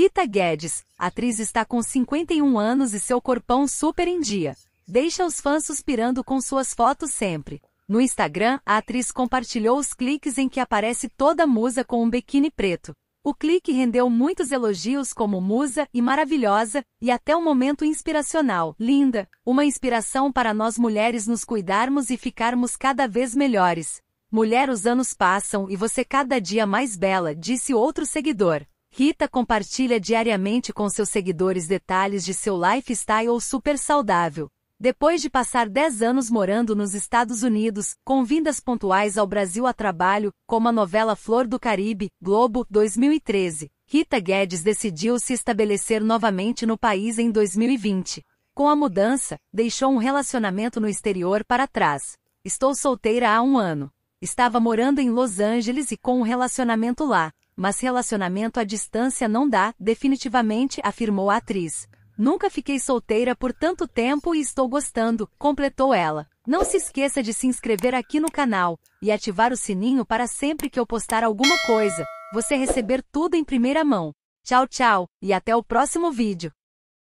Rita Guedes, atriz está com 51 anos e seu corpão super em dia. Deixa os fãs suspirando com suas fotos sempre. No Instagram, a atriz compartilhou os cliques em que aparece toda musa com um biquíni preto. O clique rendeu muitos elogios como musa e maravilhosa, e até um momento inspiracional, linda, uma inspiração para nós mulheres nos cuidarmos e ficarmos cada vez melhores. Mulher, os anos passam e você cada dia mais bela, disse outro seguidor. Rita compartilha diariamente com seus seguidores detalhes de seu lifestyle super saudável. Depois de passar 10 anos morando nos Estados Unidos, com vindas pontuais ao Brasil a trabalho, como a novela Flor do Caribe, Globo, 2013, Rita Guedes decidiu se estabelecer novamente no país em 2020. Com a mudança, deixou um relacionamento no exterior para trás. Estou solteira há um ano. Estava morando em Los Angeles e com um relacionamento lá mas relacionamento à distância não dá, definitivamente, afirmou a atriz. Nunca fiquei solteira por tanto tempo e estou gostando, completou ela. Não se esqueça de se inscrever aqui no canal e ativar o sininho para sempre que eu postar alguma coisa, você receber tudo em primeira mão. Tchau, tchau, e até o próximo vídeo.